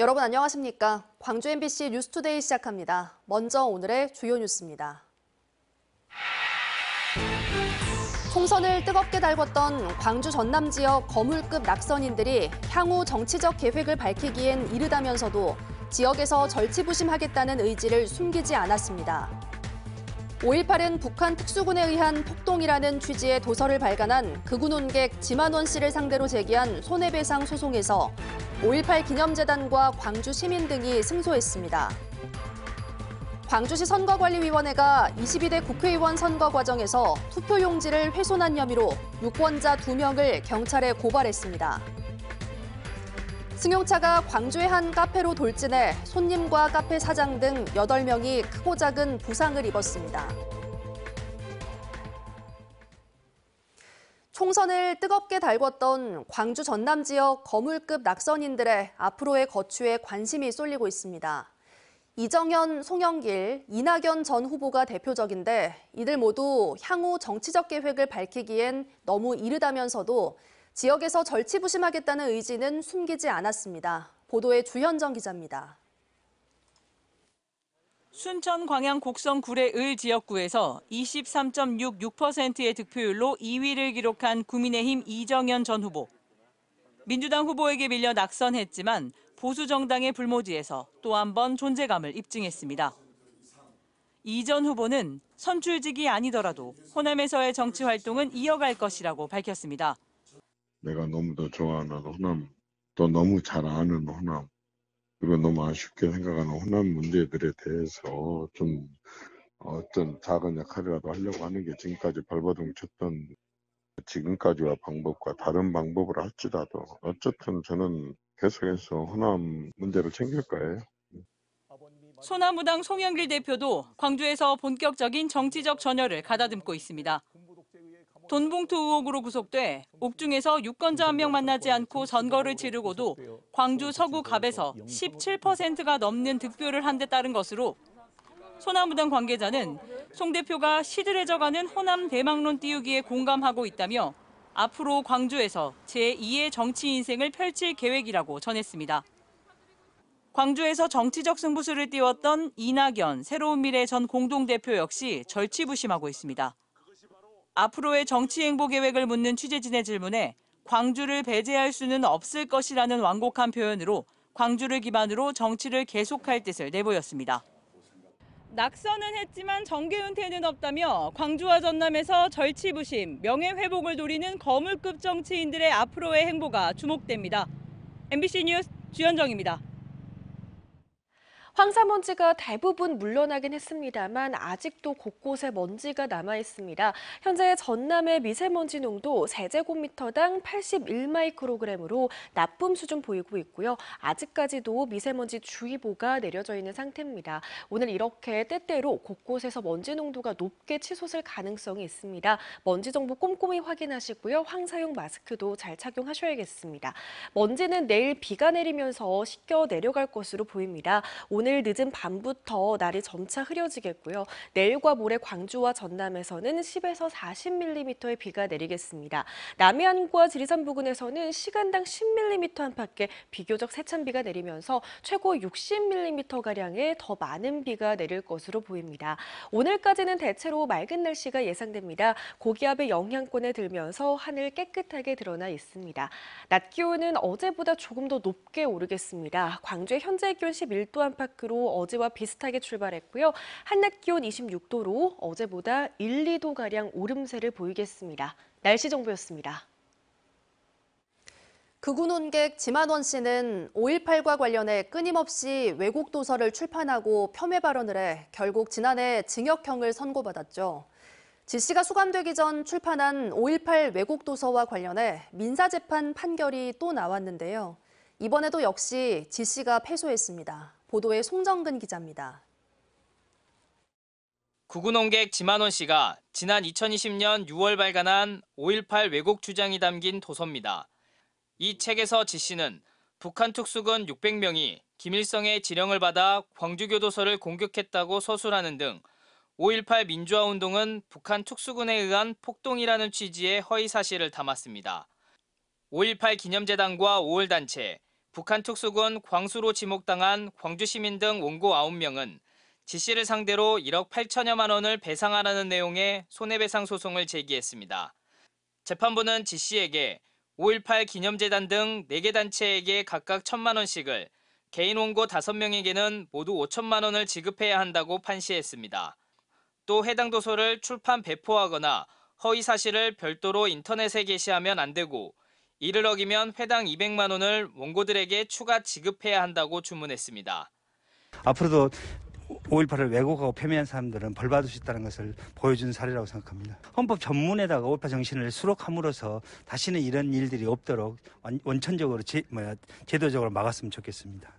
여러분 안녕하십니까? 광주 MBC 뉴스투데이 시작합니다. 먼저 오늘의 주요 뉴스입니다. 총선을 뜨겁게 달궜던 광주 전남 지역 거물급 낙선인들이 향후 정치적 계획을 밝히기엔 이르다면서도 지역에서 절치부심하겠다는 의지를 숨기지 않았습니다. 5.18은 북한 특수군에 의한 폭동이라는 취지의 도서를 발간한 극우 논객 지만원 씨를 상대로 제기한 손해배상 소송에서 5.18 기념재단과 광주 시민 등이 승소했습니다. 광주시 선거관리위원회가 22대 국회의원 선거 과정에서 투표용지를 훼손한 혐의로 유권자 2명을 경찰에 고발했습니다. 승용차가 광주의 한 카페로 돌진해 손님과 카페 사장 등 8명이 크고 작은 부상을 입었습니다. 총선을 뜨겁게 달궜던 광주 전남 지역 거물급 낙선인들의 앞으로의 거취에 관심이 쏠리고 있습니다. 이정현, 송영길, 이낙연 전 후보가 대표적인데 이들 모두 향후 정치적 계획을 밝히기엔 너무 이르다면서도 지역에서 절치부심하겠다는 의지는 숨기지 않았습니다. 보도에 주현정 기자입니다. 순천 광양 곡성 구례을 지역구에서 23.66%의 득표율로 2위를 기록한 국민의힘 이정현 전 후보. 민주당 후보에게 밀려 낙선했지만 보수 정당의 불모지에서 또 한 번 존재감을 입증했습니다. 이 전 후보는 선출직이 아니더라도 호남에서의 정치 활동은 이어갈 것이라고 밝혔습니다. 내가 너무도 좋아하는 호남, 또 너무 잘 아는 호남, 그리고 너무 아쉽게 생각하는 호남 문제들에 대해서 좀 어떤 작은 역할이라도 하려고 하는 게 지금까지 발버둥 쳤던 지금까지와 방법과 다른 방법을 할지라도 어쨌든 저는 계속해서 호남 문제를 챙길 거예요. 소나무당 송영길 대표도 광주에서 본격적인 정치적 전열을 가다듬고 있습니다. 돈봉투 의혹으로 구속돼 옥중에서 유권자 한 명 만나지 않고 선거를 치르고도 광주 서구 갑에서 17%가 넘는 득표를 한 데 따른 것으로 소나무당 관계자는 송 대표가 시들해져가는 호남 대망론 띄우기에 공감하고 있다며 앞으로 광주에서 제2의 정치 인생을 펼칠 계획이라고 전했습니다. 광주에서 정치적 승부수를 띄웠던 이낙연, 새로운 미래 전 공동대표 역시 절치부심하고 있습니다. 앞으로의 정치 행보 계획을 묻는 취재진의 질문에 광주를 배제할 수는 없을 것이라는 완곡한 표현으로 광주를 기반으로 정치를 계속할 뜻을 내보였습니다. 낙선은 했지만 정계 은퇴는 없다며 광주와 전남에서 절치부심, 명예 회복을 노리는 거물급 정치인들의 앞으로의 행보가 주목됩니다. MBC 뉴스 주현정입니다. 황사먼지가 대부분 물러나긴 했습니다만 아직도 곳곳에 먼지가 남아 있습니다. 현재 전남의 미세먼지 농도 세제곱미터당 81마이크로그램으로 나쁨 수준 보이고 있고요. 아직까지도 미세먼지 주의보가 내려져 있는 상태입니다. 오늘 이렇게 때때로 곳곳에서 먼지 농도가 높게 치솟을 가능성이 있습니다. 먼지 정보 꼼꼼히 확인하시고요. 황사용 마스크도 잘 착용하셔야겠습니다. 먼지는 내일 비가 내리면서 식겨 내려갈 것으로 보입니다. 오늘 오늘 늦은 밤부터 날이 점차 흐려지겠고요. 내일과 모레 광주와 전남에서는 10에서 40mm의 비가 내리겠습니다. 남해안과 지리산 부근에서는 시간당 10mm 안팎의 비교적 세찬 비가 내리면서 최고 60mm가량의 더 많은 비가 내릴 것으로 보입니다. 오늘까지는 대체로 맑은 날씨가 예상됩니다. 고기압의 영향권에 들면서 하늘 깨끗하게 드러나 있습니다. 낮 기온은 어제보다 조금 더 높게 오르겠습니다. 광주의 현재 기온 11도 안팎 밖으로 어제와 비슷하게 출발했고요. 한낮 기온 26도로 어제보다 1, 2도가량 오름세를 보이겠습니다. 날씨 정보였습니다. 극우 논객 지만원 씨는 5.18과 관련해 끊임없이 왜곡 도서를 출판하고 폄훼 발언을 해 결국 지난해 징역형을 선고받았죠. 지 씨가 수감되기 전 출판한 5.18 왜곡 도서와 관련해 민사재판 판결이 또 나왔는데요. 이번에도 역시 지 씨가 패소했습니다. 보도에 송정근 기자입니다. 구구농객 지만원 씨가 지난 2020년 6월 발간한 5.18 왜곡 주장이 담긴 도서입니다. 이 책에서 지 씨는 북한 특수군 600명이 김일성의 지령을 받아 광주교도소를 공격했다고 서술하는 등 5.18 민주화 운동은 북한 특수군에 의한 폭동이라는 취지의 허위 사실을 담았습니다. 5.18 기념재단과 5월 단체, 북한 특수군 광수로 지목당한 광주 시민 등 원고 9명은 지 씨를 상대로 1억 8천여만 원을 배상하라는 내용의 손해배상 소송을 제기했습니다. 재판부는 지 씨에게 5.18 기념재단 등 4개 단체에게 각각 1천만 원씩을 개인 원고 5명에게는 모두 5천만 원을 지급해야 한다고 판시했습니다. 또 해당 도서를 출판 배포하거나 허위 사실을 별도로 인터넷에 게시하면 안 되고 이를 어기면 회당 200만 원을 원고들에게 추가 지급해야 한다고 주문했습니다. 앞으로도 5.18을 왜곡하고 폄훼한 사람들은 벌받을 수 있다는 것을 보여준 사례라고 생각합니다. 헌법 전문에다가 5.18 정신을 수록함으로써 다시는 이런 일들이 없도록 원천적으로 제, 뭐야, 제도적으로 막았으면 좋겠습니다.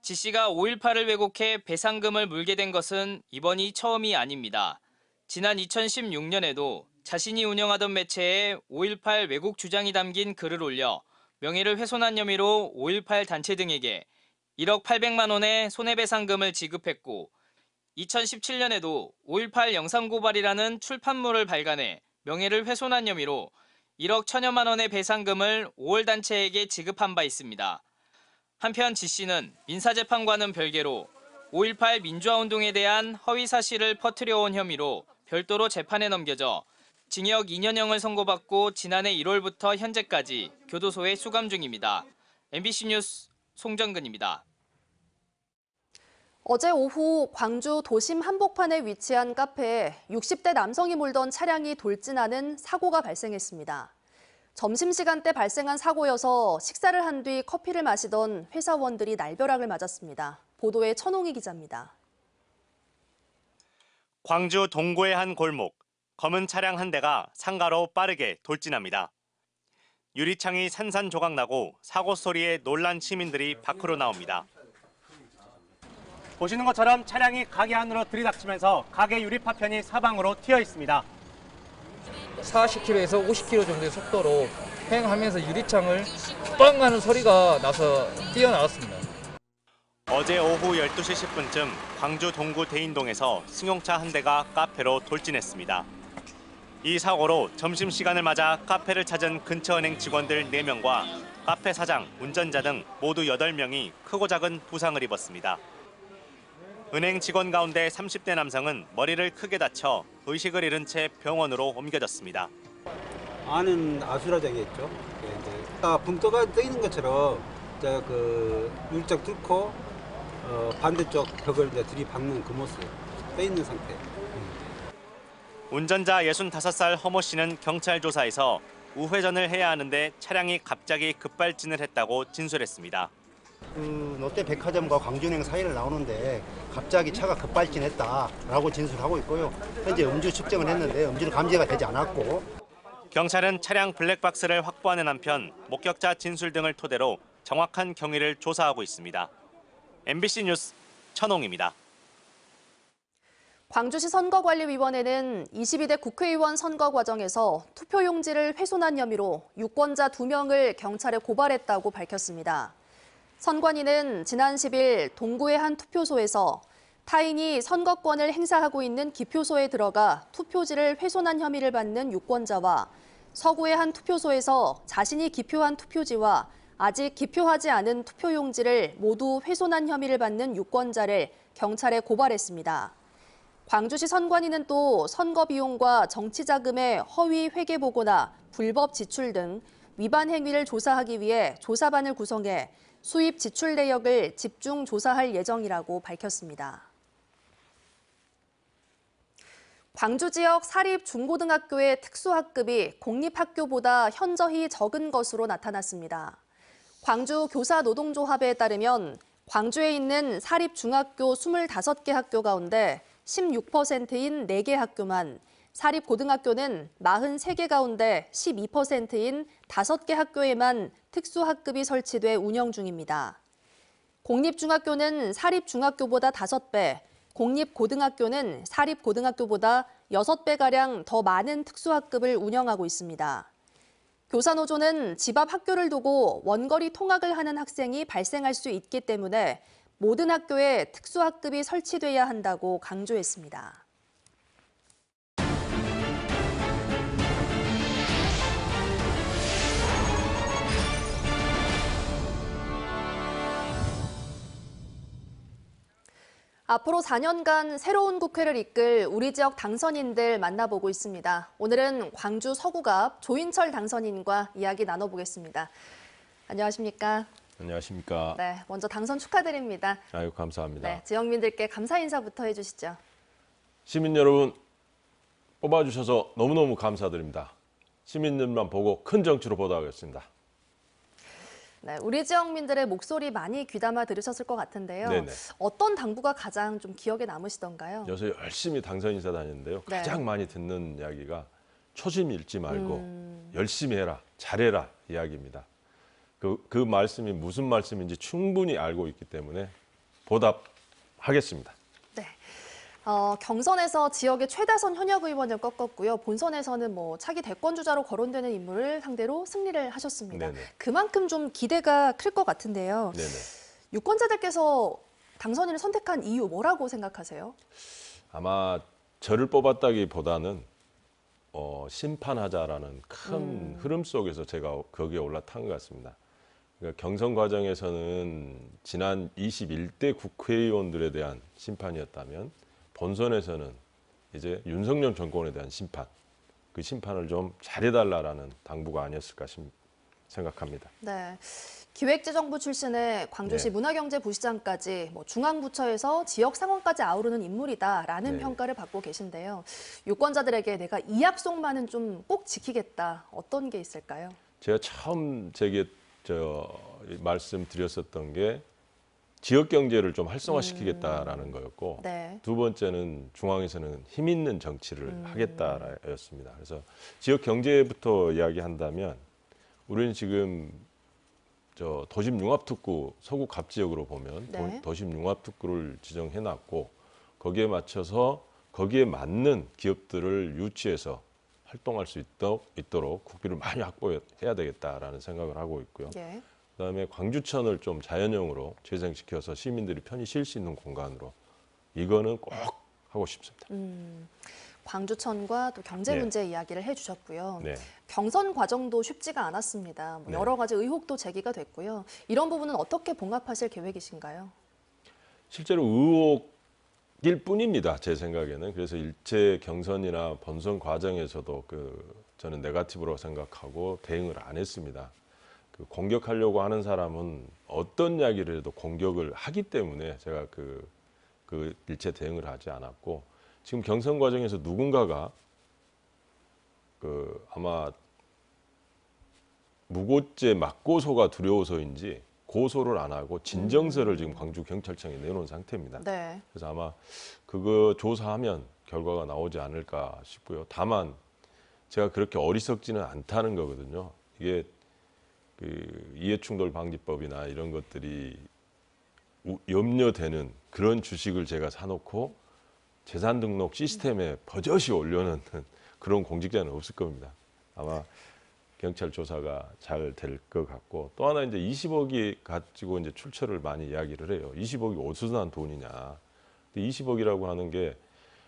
지 씨가 5.18을 왜곡해 배상금을 물게 된 것은 이번이 처음이 아닙니다. 지난 2016년에도 자신이 운영하던 매체에 5.18 외국 주장이 담긴 글을 올려 명예를 훼손한 혐의로 5.18 단체 등에게 1억 800만 원의 손해배상금을 지급했고 2017년에도 5.18 영상고발이라는 출판물을 발간해 명예를 훼손한 혐의로 1억 천여만 원의 배상금을 5월 단체에게 지급한 바 있습니다. 한편 지 씨는 민사재판과는 별개로 5.18 민주화운동에 대한 허위 사실을 퍼뜨려온 혐의로 별도로 재판에 넘겨져 징역 2년형을 선고받고 지난해 1월부터 현재까지 교도소에 수감 중입니다. MBC 뉴스 송정근입니다. 어제 오후 광주 도심 한복판에 위치한 카페에 60대 남성이 몰던 차량이 돌진하는 사고가 발생했습니다. 점심시간 때 발생한 사고여서 식사를 한 뒤 커피를 마시던 회사원들이 날벼락을 맞았습니다. 보도에 천홍희 기자입니다. 광주 동구의 한 골목. 검은 차량 한 대가 상가로 빠르게 돌진합니다. 유리창이 산산조각 나고 사고 소리에 놀란 시민들이 밖으로 나옵니다. 보시는 것처럼 차량이 가게 안으로 들이닥치면서 가게 유리 파편이 사방으로 튀어 있습니다. 40km에서 50km 정도의 속도로 행하면서 유리창을 빵 하는 소리가 나서 뛰어나왔습니다. 어제 오후 12시 10분쯤 광주 동구 대인동에서 승용차 한 대가 카페로 돌진했습니다. 이 사고로 점심시간을 맞아 카페를 찾은 근처 은행 직원들 4명과 카페 사장, 운전자 등 모두 8명이 크고 작은 부상을 입었습니다. 은행 직원 가운데 30대 남성은 머리를 크게 다쳐 의식을 잃은 채 병원으로 옮겨졌습니다. 아는 아수라장이었죠. 예, 이제 붕떠가 아, 떠 있는 것처럼 이제 그 율적 뚫고 어, 반대쪽 벽을 이제 들이박는 그 모습 떠 있는 상태. 운전자 65살 허모 씨는 경찰 조사에서 우회전을 해야 하는데 차량이 갑자기 급발진을 했다고 진술했습니다. 그 롯데백화점과 광준행 사이를 나오는데 갑자기 차가 급발진했다라고 진술하고 있고요. 현재 음주 측정을 했는데 음주는 감지가 되지 않았고. 경찰은 차량 블랙박스를 확보하는 한편 목격자 진술 등을 토대로 정확한 경위를 조사하고 있습니다. MBC 뉴스 천홍입니다. 광주시 선거관리위원회는 22대 국회의원 선거 과정에서 투표용지를 훼손한 혐의로 유권자 2명을 경찰에 고발했다고 밝혔습니다. 선관위는 지난 10일 동구의 한 투표소에서 타인이 선거권을 행사하고 있는 기표소에 들어가 투표지를 훼손한 혐의를 받는 유권자와 서구의 한 투표소에서 자신이 기표한 투표지와 아직 기표하지 않은 투표용지를 모두 훼손한 혐의를 받는 유권자를 경찰에 고발했습니다. 광주시 선관위는 또 선거 비용과 정치 자금의 허위 회계 보고나 불법 지출 등 위반 행위를 조사하기 위해 조사반을 구성해 수입 지출 내역을 집중 조사할 예정이라고 밝혔습니다. 광주 지역 사립 중고등학교의 특수학급이 공립학교보다 현저히 적은 것으로 나타났습니다. 광주 교사 노동조합에 따르면 광주에 있는 사립 중학교 25개 학교 가운데 16%인 4개 학교만, 사립고등학교는 43개 가운데 12%인 5개 학교에만 특수학급이 설치돼 운영 중입니다. 공립중학교는 사립중학교보다 5배, 공립고등학교는 사립고등학교보다 6배가량 더 많은 특수학급을 운영하고 있습니다. 교사노조는 집 앞 학교를 두고 원거리 통학을 하는 학생이 발생할 수 있기 때문에 모든 학교에 특수학급이 설치돼야 한다고 강조했습니다. 앞으로 4년간 새로운 국회를 이끌 우리 지역 당선인들 만나보고 있습니다. 오늘은 광주 서구갑 조인철 당선인과 이야기 나눠보겠습니다. 안녕하십니까? 안녕하십니까. 네, 먼저 당선 축하드립니다. 아유, 감사합니다. 네, 지역민들께 감사 인사부터 해주시죠. 시민 여러분, 뽑아주셔서 너무너무 감사드립니다. 시민들만 보고 큰 정치로 보도하겠습니다. 네, 우리 지역민들의 목소리 많이 귀담아 들으셨을 것 같은데요. 네네. 어떤 당부가 가장 좀 기억에 남으시던가요? 요새 열심히 당선 인사 다녔는데요. 네. 가장 많이 듣는 이야기가 초심 잃지 말고 음... 열심히 해라, 잘해라 이야기입니다. 그, 그 말씀이 무슨 말씀인지 충분히 알고 있기 때문에 보답하겠습니다. 네. 어, 경선에서 지역의 최다선 현역 의원을 꺾었고요. 본선에서는 뭐 차기 대권 주자로 거론되는 인물을 상대로 승리를 하셨습니다. 네네. 그만큼 좀 기대가 클 것 같은데요. 네네. 유권자들께서 당선인을 선택한 이유 뭐라고 생각하세요? 아마 저를 뽑았다기보다는 어, 심판하자라는 큰 음. 흐름 속에서 제가 거기에 올라탄 것 같습니다. 그러니까 경선 과정에서는 지난 21대 국회의원들에 대한 심판이었다면 본선에서는 이제 윤석열 정권에 대한 심판 그 심판을 좀 잘해달라라는 당부가 아니었을까 생각합니다. 네. 기획재정부 출신의 광주시 네. 문화경제부시장까지 뭐 중앙부처에서 지역 상황까지 아우르는 인물이다라는 네. 평가를 받고 계신데요. 유권자들에게 내가 이 약속만은 좀 꼭 지키겠다. 어떤 게 있을까요? 제가 처음 제게 저 말씀드렸었던 게 지역 경제를 좀 활성화시키겠다라는 음. 거였고 네. 두 번째는 중앙에서는 힘 있는 정치를 음. 하겠다였습니다. 그래서 지역 경제부터 이야기한다면 우리는 지금 저 도심 융합특구 서구 갑 지역으로 보면 네. 도심 융합특구를 지정해 놨고 거기에 맞춰서 거기에 맞는 기업들을 유치해서 활동할 수 있도록, 있도록 국비를 많이 확보해야 되겠다라는 생각을 하고 있고요. 예. 그다음에 광주천을 좀 자연형으로 재생시켜서 시민들이 편히 쉴 수 있는 공간으로 이거는 꼭 하고 싶습니다. 음, 광주천과 또 경제 네. 문제 네. 이야기를 해주셨고요. 네. 경선 과정도 쉽지가 않았습니다. 뭐 여러 가지 의혹도 제기가 됐고요. 이런 부분은 어떻게 봉합하실 계획이신가요? 실제로 의혹 일 뿐입니다. 제 생각에는. 그래서 일체 경선이나 본선 과정에서도 그 저는 네가티브로 생각하고 대응을 안 했습니다. 그 공격하려고 하는 사람은 어떤 이야기를 해도 공격을 하기 때문에 제가 그, 그 일체 대응을 하지 않았고 지금 경선 과정에서 누군가가 그 아마 무고죄 맞고소가 두려워서인지 고소를 안 하고 진정서를 지금 광주 경찰청에 내놓은 상태입니다. 네. 그래서 아마 그거 조사하면 결과가 나오지 않을까 싶고요. 다만 제가 그렇게 어리석지는 않다는 거거든요. 이게 그 이해충돌 방지법이나 이런 것들이 염려되는 그런 주식을 제가 사놓고 재산 등록 시스템에 버젓이 올려놓는 그런 공직자는 없을 겁니다. 아마 경찰 조사가 잘 될 것 같고 또 하나 이제 20억이 가지고 이제 출처를 많이 이야기를 해요. 20억이 어디서 난 돈이냐. 근데 20억이라고 하는 게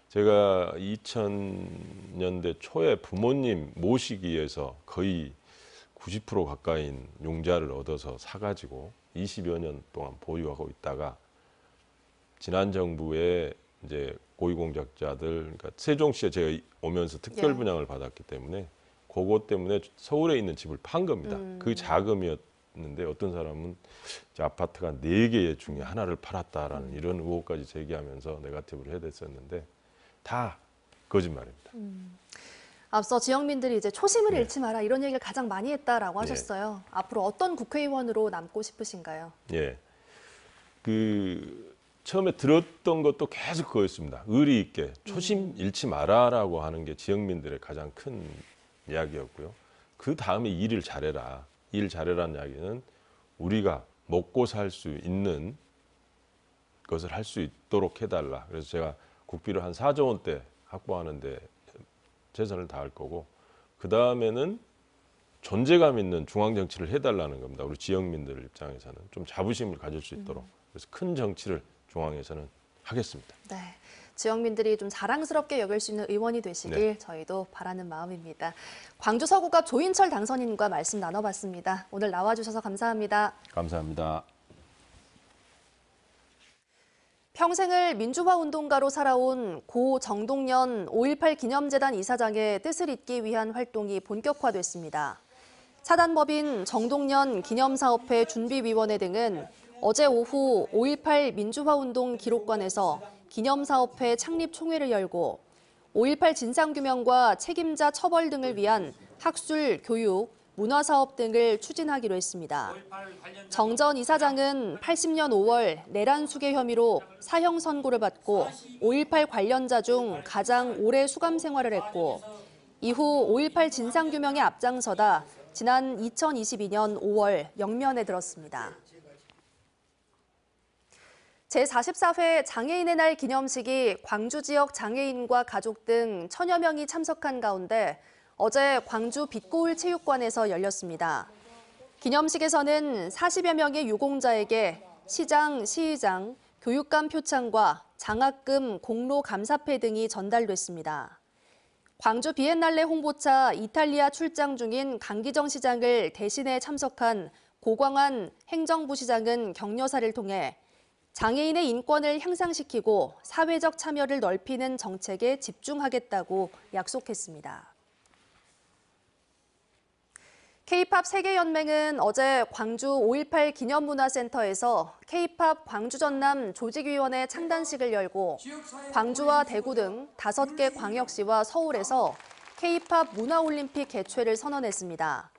제가 2000년대 초에 부모님 모시기에서 거의 90% 가까이인 용자를 얻어서 사가지고 20여 년 동안 보유하고 있다가 지난 정부에 이제 고위공작자들 그러니까 세종시에 제가 오면서 특별 예. 분양을 받았기 때문에 그것 때문에 서울에 있는 집을 판 겁니다. 음. 그 자금이었는데 어떤 사람은 아파트가 네 개 중에 하나를 팔았다라는 음. 이런 의혹까지 제기하면서 네가티브를 해댔었는데 다 거짓말입니다. 음. 앞서 지역민들이 이제 초심을 네. 잃지 마라 이런 얘기를 가장 많이 했다라고 네. 하셨어요. 네. 앞으로 어떤 국회의원으로 남고 싶으신가요? 예. 그 처음에 들었던 것도 계속 그거였습니다. 의리 있게 음. 초심 잃지 마라라고 하는 게 지역민들의 가장 큰 이야기였고요. 그 다음에 일을 잘해라. 일 잘해라는 이야기는 우리가 먹고 살 수 있는 것을 할 수 있도록 해달라. 그래서 제가 국비를 한 4조 원대 확보하는데 최선을 다할 거고 그 다음에는 존재감 있는 중앙 정치를 해달라는 겁니다. 우리 지역민들 입장에서는 좀 자부심을 가질 수 있도록 음. 그래서 큰 정치를 중앙에서는 하겠습니다. 네. 지역민들이 좀 자랑스럽게 여길 수 있는 의원이 되시길 네. 저희도 바라는 마음입니다. 광주 서구갑 조인철 당선인과 말씀 나눠봤습니다. 오늘 나와주셔서 감사합니다. 감사합니다. 평생을 민주화 운동가로 살아온 고 정동연 5.18 기념재단 이사장의 뜻을 잇기 위한 활동이 본격화됐습니다. 사단법인 정동연 기념사업회 준비위원회 등은 어제 오후 5.18 민주화운동 기록관에서 기념사업회 창립 총회를 열고 5.18 진상규명과 책임자 처벌 등을 위한 학술, 교육, 문화사업 등을 추진하기로 했습니다. 정전 이사장은 80년 5월 내란 수계 혐의로 사형 선고를 받고 5.18 관련자 중 가장 오래 수감 생활을 했고 이후 5.18 진상규명에 앞장서다 지난 2022년 5월 영면에 들었습니다. 제44회 장애인의 날 기념식이 광주 지역 장애인과 가족 등 천여 명이 참석한 가운데 어제 광주 빛고울 체육관에서 열렸습니다. 기념식에서는 40여 명의 유공자에게 시장, 시의장, 교육감 표창과 장학금, 공로 감사패 등이 전달됐습니다. 광주 비엔날레 홍보차 이탈리아 출장 중인 강기정 시장을 대신에 참석한 고광한 행정부 시장은 격려사를 통해 장애인의 인권을 향상시키고 사회적 참여를 넓히는 정책에 집중하겠다고 약속했습니다. K-팝 세계연맹은 어제 광주 5.18 기념문화센터에서 K-팝 광주전남 조직위원회 창단식을 열고 광주와 대구 등 5개 광역시와 서울에서 K-팝 문화올림픽 개최를 선언했습니다.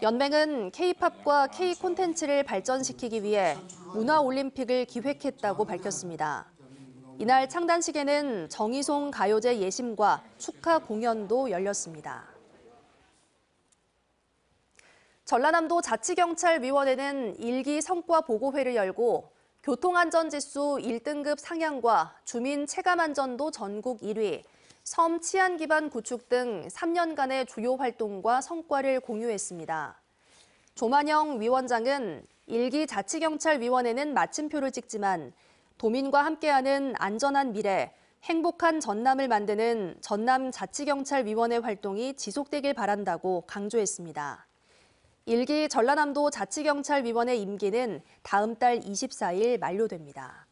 연맹은 K-팝과 K 콘텐츠를 발전시키기 위해 문화올림픽을 기획했다고 밝혔습니다. 이날 창단식에는 정희송 가요제 예심과 축하 공연도 열렸습니다. 전라남도 자치경찰위원회는 일기 성과 보고회를 열고 교통안전지수 1등급 상향과 주민 체감안전도 전국 1위, 섬 치안 기반 구축 등 3년간의 주요 활동과 성과를 공유했습니다. 조만영 위원장은 일기 자치경찰위원회는 마침표를 찍지만 도민과 함께하는 안전한 미래, 행복한 전남을 만드는 전남 자치경찰위원회 활동이 지속되길 바란다고 강조했습니다. 일기 전라남도 자치경찰위원회 임기는 다음 달 24일 만료됩니다.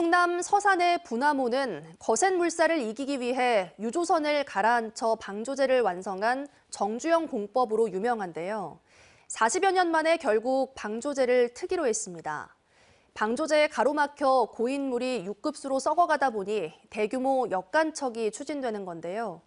충남 서산의 분화모는 거센 물살을 이기기 위해 유조선을 가라앉혀 방조제를 완성한 정주영 공법으로 유명한데요. 40여 년 만에 결국 방조제를 트기로 했습니다. 방조제에 가로막혀 고인물이 6급수로 썩어가다 보니 대규모 역간척이 추진되는 건데요.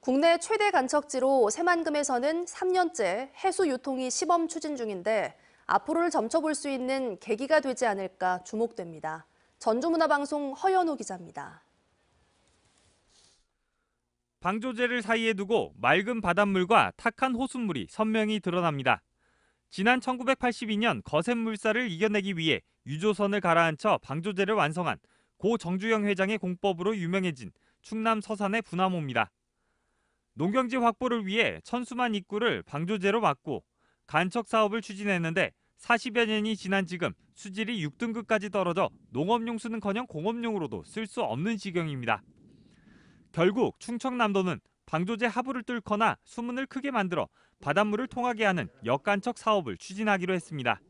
국내 최대 간척지로 새만금에서는 3년째 해수 유통이 시범 추진 중인데 앞으로를 점쳐볼 수 있는 계기가 되지 않을까 주목됩니다. 전주문화방송 허연호 기자입니다. 방조제를 사이에 두고 맑은 바닷물과 탁한 호수물이 선명히 드러납니다. 지난 1982년 거센 물살을 이겨내기 위해 유조선을 가라앉혀 방조제를 완성한 고 정주영 회장의 공법으로 유명해진 충남 서산의 분화모입니다. 농경지 확보를 위해 천수만 입구를 방조제로 막고 간척 사업을 추진했는데 40여 년이 지난 지금 수질이 6등급까지 떨어져 농업용수는커녕 공업용으로도 쓸 수 없는 지경입니다. 결국 충청남도는 방조제 하부를 뚫거나 수문을 크게 만들어 바닷물을 통하게 하는 역간척 사업을 추진하기로 했습니다.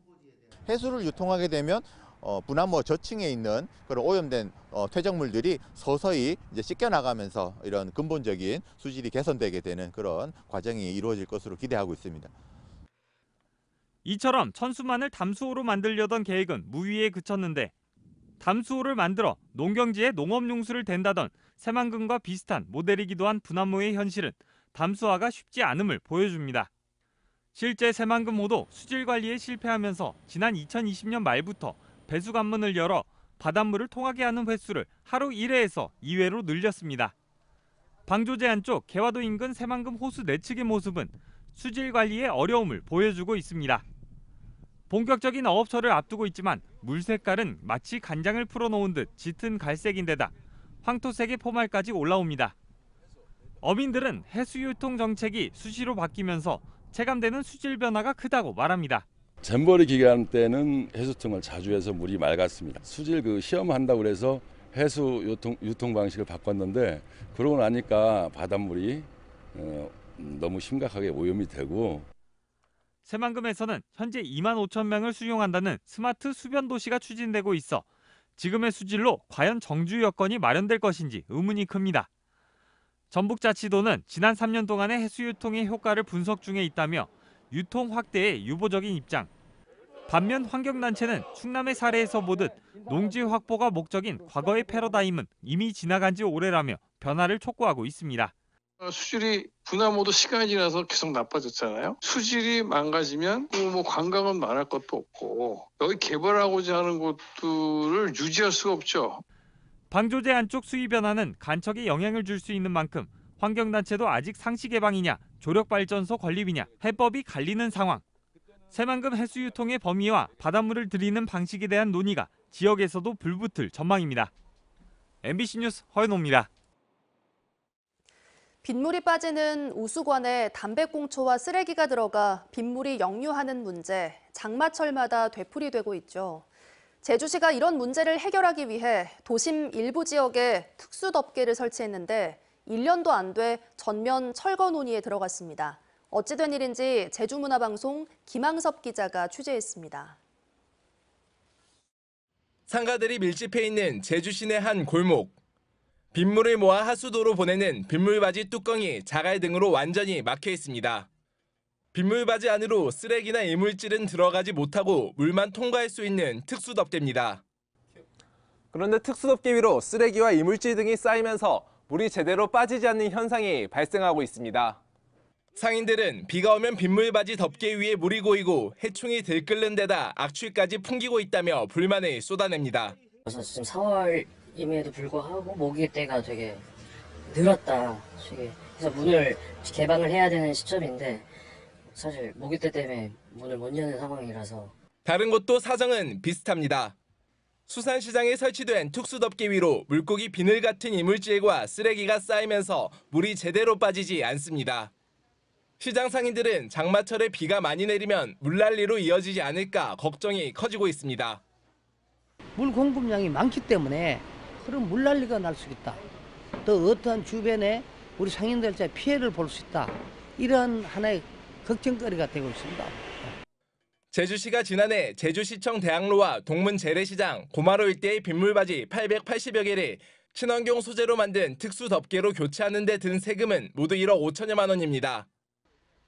해수를 유통하게 되면 어, 분화모 뭐 저층에 있는 그런 오염된 어, 퇴적물들이 서서히 이제 씻겨 나가면서 이런 근본적인 수질이 개선되게 되는 그런 과정이 이루어질 것으로 기대하고 있습니다. 이처럼 천수만을 담수호로 만들려던 계획은 무위에 그쳤는데 담수호를 만들어 농경지에 농업용수를 댄다던 새만금과 비슷한 모델이기도 한 분암호의 현실은 담수화가 쉽지 않음을 보여줍니다. 실제 새만금호도 수질 관리에 실패하면서 지난 2020년 말부터 배수 관문을 열어 바닷물을 통하게 하는 횟수를 하루 1회에서 2회로 늘렸습니다. 방조제 안쪽 개화도 인근 새만금 호수 내측의 모습은 수질 관리의 어려움을 보여주고 있습니다. 본격적인 어업철을 앞두고 있지만 물 색깔은 마치 간장을 풀어놓은 듯 짙은 갈색인데다 황토색의 포말까지 올라옵니다. 어민들은 해수유통 정책이 수시로 바뀌면서 체감되는 수질 변화가 크다고 말합니다. 잼버리 기간 때는 해수통을 자주 해서 물이 맑았습니다. 수질 그 시험한다고 해서 해수 유통, 유통 방식을 바꿨는데 그러고 나니까 바닷물이 어, 너무 심각하게 오염이 되고 새만금에서는 현재 2만 5천 명을 수용한다는 스마트 수변 도시가 추진되고 있어 지금의 수질로 과연 정주 여건이 마련될 것인지 의문이 큽니다. 전북자치도는 지난 3년 동안의 해수유통의 효과를 분석 중에 있다며 유통 확대에 유보적인 입장. 반면 환경단체는 충남의 사례에서 보듯 농지 확보가 목적인 과거의 패러다임은 이미 지나간 지 오래라며 변화를 촉구하고 있습니다. 어, 수질이 분화모도 시간이 지나서 계속 나빠졌잖아요. 수질이 망가지면 뭐, 뭐 관광은 말할 것도 없고 여기 개발하고자 하는 곳들을 유지할 수가 없죠. 방조제 안쪽 수위 변화는 간척에 영향을 줄 수 있는 만큼 환경단체도 아직 상시 개방이냐 조력발전소 건립이냐 해법이 갈리는 상황. 새만금 해수유통의 범위와 바닷물을 들이는 방식에 대한 논의가 지역에서도 불붙을 전망입니다. MBC 뉴스 허현호입니다 빗물이 빠지는 우수관에 담배꽁초와 쓰레기가 들어가 빗물이 역류하는 문제, 장마철마다 되풀이되고 있죠. 제주시가 이런 문제를 해결하기 위해 도심 일부 지역에 특수덮개를 설치했는데 1년도 안 돼 전면 철거 논의에 들어갔습니다. 어찌된 일인지 제주문화방송 김항섭 기자가 취재했습니다. 상가들이 밀집해 있는 제주시내 한 골목. 빗물을 모아 하수도로 보내는 빗물바지 뚜껑이 자갈 등으로 완전히 막혀 있습니다. 빗물바지 안으로 쓰레기나 이물질은 들어가지 못하고 물만 통과할 수 있는 특수덮개입니다. 그런데 특수덮개 위로 쓰레기와 이물질 등이 쌓이면서 물이 제대로 빠지지 않는 현상이 발생하고 있습니다. 상인들은 비가 오면 빗물바지 덮개 위에 물이 고이고 해충이 들끓는 데다 악취까지 풍기고 있다며 불만을 쏟아냅니다. 그래서 지금 4월 임에도 불구하고 모기대가 되게 늘었다. 되게. 그래서 문을 개방을 해야 되는 시점인데 사실 모기대 때문에 문을 못 여는 상황이라서 다른 곳도 사정은 비슷합니다. 수산시장에 설치된 특수덮개 위로 물고기 비늘 같은 이물질과 쓰레기가 쌓이면서 물이 제대로 빠지지 않습니다. 시장 상인들은 장마철에 비가 많이 내리면 물난리로 이어지지 않을까 걱정이 커지고 있습니다. 물 공급량이 많기 때문에 그럼 물난리가 날 수 있다. 또 어떠한 주변에 우리 상인들자 피해를 볼 수 있다. 이런 하나의 걱정거리가 되고 있습니다. 제주시가 지난해 제주시청 대학로와 동문 재래시장, 고마로 일대의 빗물바지 880여 개를 친환경 소재로 만든 특수 덮개로 교체하는 데 든 세금은 모두 1억 5천여만 원입니다.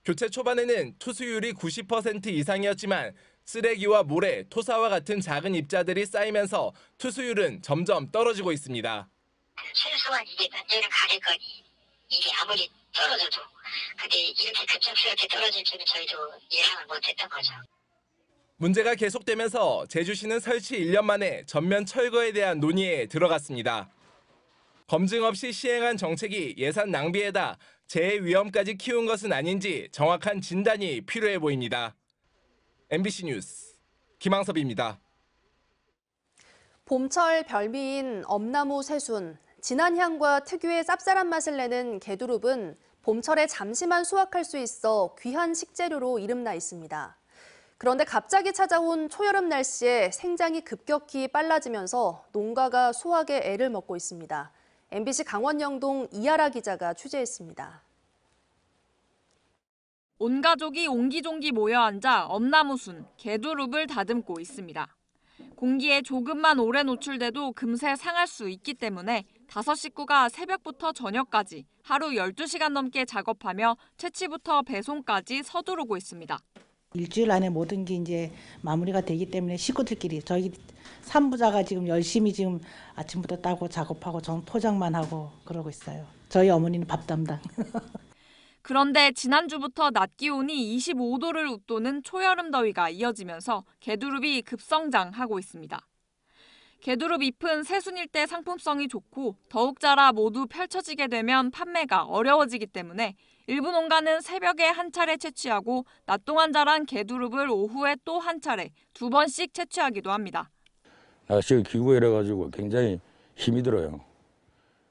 교체 초반에는 투수율이 90% 이상이었지만 쓰레기와 모래, 토사와 같은 작은 입자들이 쌓이면서 투수율은 점점 떨어지고 있습니다. 최소한 이게 난제를 가릴 거니 이게 아무리 떨어져도 근데 이렇게 급작스럽게 떨어질 줄은 저희도 예상을 못했던 거죠. 문제가 계속되면서 제주시는 설치 1년 만에 전면 철거에 대한 논의에 들어갔습니다. 검증 없이 시행한 정책이 예산 낭비에다 재해 위험까지 키운 것은 아닌지 정확한 진단이 필요해 보입니다. MBC 뉴스 김항섭입니다. 봄철 별미인 엄나무 새순, 진한 향과 특유의 쌉쌀한 맛을 내는 개두릅은 봄철에 잠시만 수확할 수 있어 귀한 식재료로 이름나 있습니다. 그런데 갑자기 찾아온 초여름 날씨에 생장이 급격히 빨라지면서 농가가 수확에 애를 먹고 있습니다. MBC 강원영동 이하라 기자가 취재했습니다. 온 가족이 옹기종기 모여 앉아 엄나무순, 개두릅을 다듬고 있습니다. 공기에 조금만 오래 노출돼도 금세 상할 수 있기 때문에 다섯 식구가 새벽부터 저녁까지 하루 12시간 넘게 작업하며 채취부터 배송까지 서두르고 있습니다. 일주일 안에 모든 게 이제 마무리가 되기 때문에 식구들끼리 저희 산부자가 지금 열심히 지금 아침부터 따고 작업하고 전 포장만 하고 그러고 있어요. 저희 어머니는 밥 담당. 그런데 지난주부터 낮 기온이 25도를 웃도는 초여름 더위가 이어지면서 개두릅이 급성장하고 있습니다. 개두릅 잎은 새순일 때 상품성이 좋고 더욱 자라 모두 펼쳐지게 되면 판매가 어려워지기 때문에 일부 농가는 새벽에 한 차례 채취하고 낮 동안 자란 개두릅을 오후에 또 한 차례 두 번씩 채취하기도 합니다. 날씨가 기후에 이래 가지고 굉장히 힘이 들어요.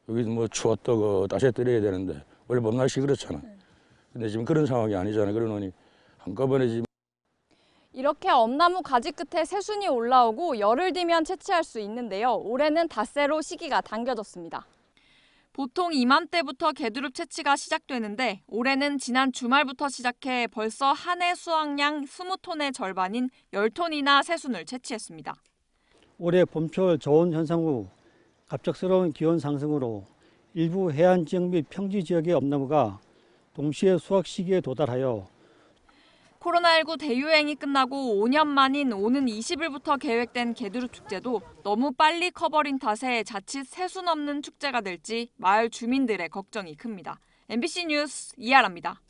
여기 뭐 추웠다고 다시 때려야 되는데 원래 봄 날씨 그렇잖아. 근데 지금 그런 상황이 아니잖아요. 그러니 느 한꺼번에 지금 이렇게 엄나무 가지 끝에 새순이 올라오고 열흘 뒤면 채취할 수 있는데요. 올해는 닷새로 시기가 당겨졌습니다. 보통 이맘때부터 개두릅 채취가 시작되는데 올해는 지난 주말부터 시작해 벌써 한 해 수확량 20톤의 절반인 10톤이나 새순을 채취했습니다. 올해 봄철 저온 현상 후 갑작스러운 기온 상승으로 일부 해안 지역 및 평지 지역의 엄나무가 동시에 수확 시기에 도달하여 코로나19 대유행이 끝나고 5년 만인 오는 20일부터 계획된 개두루 축제도 너무 빨리 커버린 탓에 자칫 세순없는 축제가 될지 마을 주민들의 걱정이 큽니다. MBC 뉴스 이하랍니다.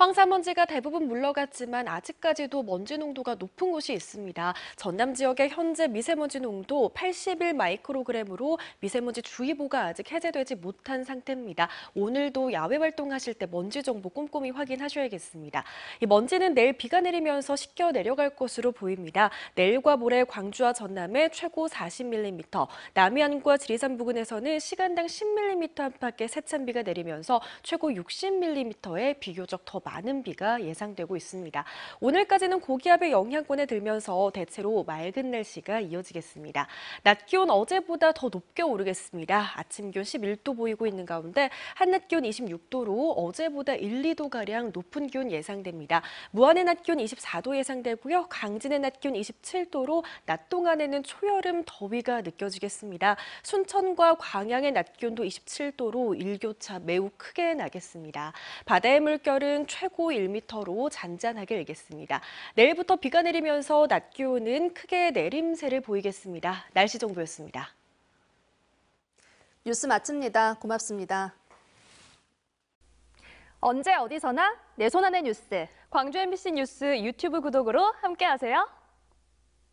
황사먼지가 대부분 물러갔지만 아직까지도 먼지 농도가 높은 곳이 있습니다. 전남 지역의 현재 미세먼지 농도 81 마이크로그램으로 미세먼지 주의보가 아직 해제되지 못한 상태입니다. 오늘도 야외 활동하실 때 먼지 정보 꼼꼼히 확인하셔야겠습니다. 이 먼지는 내일 비가 내리면서 씻겨 내려갈 것으로 보입니다. 내일과 모레 광주와 전남에 최고 40mm, 남해안과 지리산 부근에서는 시간당 10mm 안팎의 세찬비가 내리면서 최고 6 0 m m 의 비교적 더 많습니다. 많은 비가 예상되고 있습니다. 오늘까지는 고기압의 영향권에 들면서 대체로 맑은 날씨가 이어지겠습니다. 낮 기온 어제보다 더 높게 오르겠습니다. 아침 기온 11도 보이고 있는 가운데 한낮 기온 26도로 어제보다 1, 2도가량 높은 기온 예상됩니다. 무안의 낮 기온 24도 예상되고요. 강진의 낮 기온 27도로 낮 동안에는 초여름 더위가 느껴지겠습니다. 순천과 광양의 낮 기온도 27도로 일교차 매우 크게 나겠습니다. 바다의 물결은 최고 1m로 잔잔하게 일겠습니다. 내일부터 비가 내리면서 낮 기온은 크게 내림세를 보이겠습니다. 날씨 정보였습니다. 뉴스 마칩니다. 고맙습니다. 언제 어디서나 내 손안의 뉴스. 광주 MBC 뉴스 유튜브 구독으로 함께하세요.